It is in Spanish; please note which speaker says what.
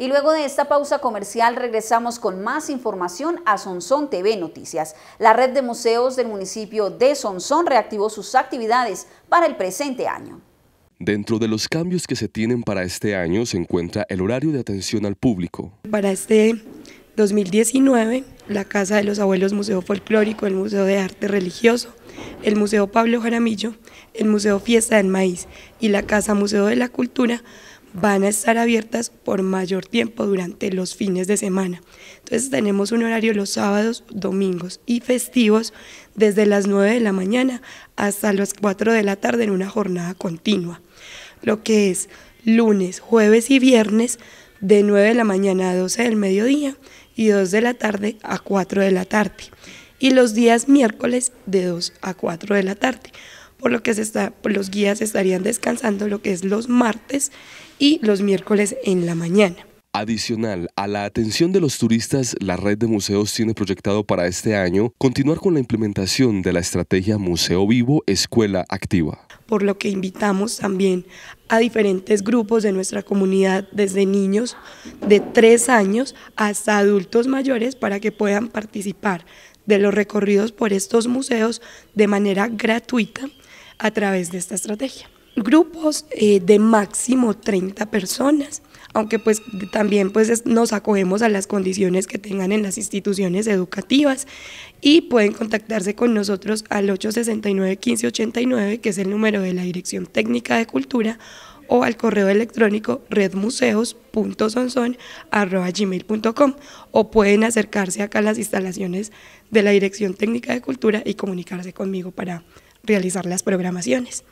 Speaker 1: Y luego de esta pausa comercial regresamos con más información a Sonsón TV Noticias. La red de museos del municipio de Sonsón reactivó sus actividades
Speaker 2: para el presente año.
Speaker 1: Dentro de los cambios que se tienen para este año se encuentra el horario de atención al público.
Speaker 2: Para este 2019, la Casa de los Abuelos Museo Folclórico, el Museo de Arte Religioso, el Museo Pablo Jaramillo, el Museo Fiesta del Maíz y la Casa Museo de la Cultura van a estar abiertas por mayor tiempo durante los fines de semana. Entonces tenemos un horario los sábados, domingos y festivos desde las 9 de la mañana hasta las 4 de la tarde en una jornada continua. Lo que es lunes, jueves y viernes de 9 de la mañana a 12 del mediodía y 2 de la tarde a 4 de la tarde. Y los días miércoles de 2 a 4 de la tarde por lo que los guías estarían descansando lo que es los martes y los miércoles en la mañana.
Speaker 1: Adicional a la atención de los turistas, la red de museos tiene proyectado para este año continuar con la implementación de la estrategia Museo Vivo Escuela Activa.
Speaker 2: Por lo que invitamos también a diferentes grupos de nuestra comunidad, desde niños de 3 años hasta adultos mayores, para que puedan participar de los recorridos por estos museos de manera gratuita a través de esta estrategia. Grupos eh, de máximo 30 personas, aunque pues también pues nos acogemos a las condiciones que tengan en las instituciones educativas y pueden contactarse con nosotros al 869-1589, que es el número de la Dirección Técnica de Cultura, o al correo electrónico redmuseos.sonson.gmail.com o pueden acercarse acá a las instalaciones de la Dirección Técnica de Cultura y comunicarse conmigo para realizar las programaciones.